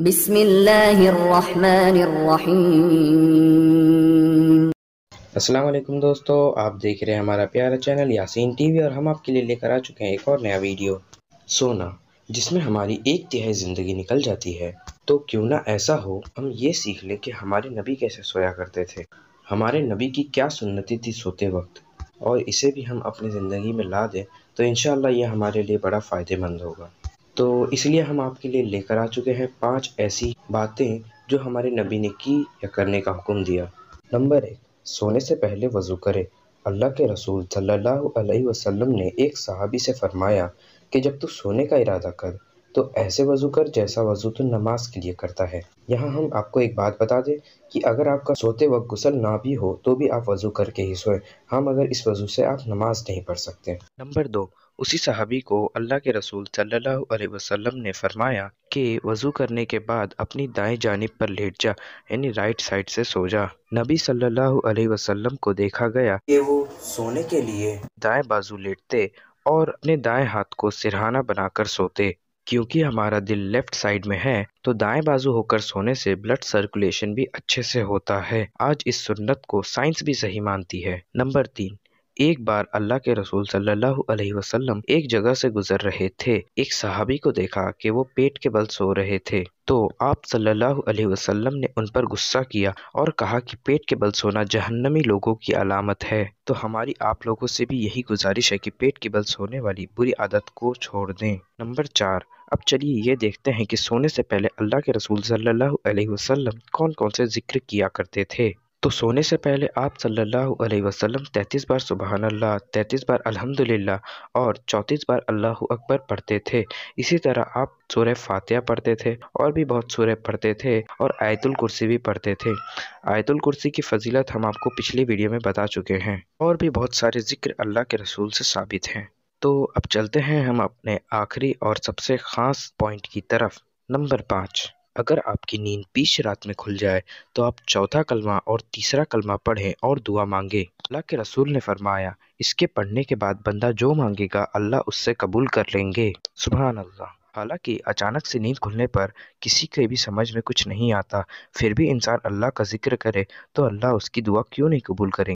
بسم الله दोस्तों आप देख रहे हैं हमारा प्यारा चैनल यासीन टीवी और हम आपके लिए लेकर आ चुके हैं एक और नया वीडियो सोना जिसमें हमारी एक तिहाई ज़िंदगी निकल जाती है तो क्यों ना ऐसा हो हम ये सीख लें कि हमारे नबी कैसे सोया करते थे हमारे नबी की क्या सुन्नति थी सोते वक्त और इसे भी हम अपनी ज़िंदगी में ला दें तो इन ये हमारे लिए बड़ा फ़ायदेमंद होगा तो इसलिए हम आपके लिए लेकर आ चुके हैं पांच ऐसी बातें जो हमारे नबी ने की या करने का हुक्म दिया नंबर एक सोने से पहले वज़ू करें अल्लाह के रसूल सल्लल्लाहु अलैहि वसल्लम ने एक सहाबी से फरमाया कि जब तू सोने का इरादा कर तो ऐसे वज़ू कर जैसा वज़ू तो नमाज के लिए करता है यहाँ हम आपको एक बात बता दें कि अगर आपका सोते वक्त गुसल ना भी हो तो भी आप वज़ू करके ही सोए हम अगर इस वज़ू से आप नमाज नहीं पढ़ सकते नंबर दो उसी सहाबी को अल्लाह के रसूल सल्लल्लाहु अलैहि वसल्लम ने फरमाया कि वज़ू करने के बाद अपनी दाएं जानब पर लेट जा यानी राइट साइड से सो जा नबी सल्लल्लाहु अलैहि वसल्लम को देखा गया कि वो सोने के लिए दाएं बाजू लेटते और अपने दाएं हाथ को सिरहाना बनाकर सोते क्योंकि हमारा दिल लेफ्ट साइड में है तो दाएं बाजू होकर सोने से ब्लड सर्कुलेशन भी अच्छे से होता है आज इस सुन्नत को साइंस भी सही मानती है नंबर तीन एक बार अल्लाह के रसूल सल्लल्लाहु अलैहि वसल्लम एक जगह से गुजर रहे थे एक सहाबी को देखा कि वो पेट के बल सो रहे थे तो आप सल्लल्लाहु अलैहि वसल्लम ने उन पर गुस्सा किया और कहा कि पेट के बल सोना जहन्नमी लोगों की अलामत है तो हमारी आप लोगों से भी यही गुजारिश है कि पेट के बल सोने वाली बुरी आदत को छोड़ दें नंबर चार अब चलिए ये देखते हैं कि सोने से पहले अल्लाह के रसूल सल्लल्लाहु अलैहि वसल्लम कौन कौन से जिक्र किया करते थे तो सोने से पहले आप सल्लल्लाहु अलैहि वसल्लम 33 बार सुबहान अल्लाह तैंतीस बार अल्हम्दुलिल्लाह और 34 बार अल्लाह अकबर पढ़ते थे इसी तरह आप सूर्य फातिहा पढ़ते थे और भी बहुत सूर्य पढ़ते थे और आयतुल कुर्सी भी पढ़ते थे आयतुल कुर्सी की फजीलत हम आपको पिछली वीडियो में बता चुके हैं और भी बहुत सारे जिक्र अल्लाह के रसूल से साबित हैं तो अब चलते हैं हम अपने आखिरी और सबसे ख़ास पॉइंट की तरफ नंबर पाँच अगर आपकी नींद बीस रात में खुल जाए तो आप चौथा कलमा और तीसरा कलमा पढ़ें और दुआ मांगे अल्लाह के रसूल ने फरमाया इसके पढ़ने के बाद बंदा जो मांगेगा अल्लाह उससे कबूल कर लेंगे सुबह अल्लाह हालांकि अचानक से नींद खुलने पर किसी के भी समझ में कुछ नहीं आता फिर भी इंसान अल्लाह का जिक्र करे तो अल्लाह उसकी दुआ क्यों नहीं कबूल करेंगे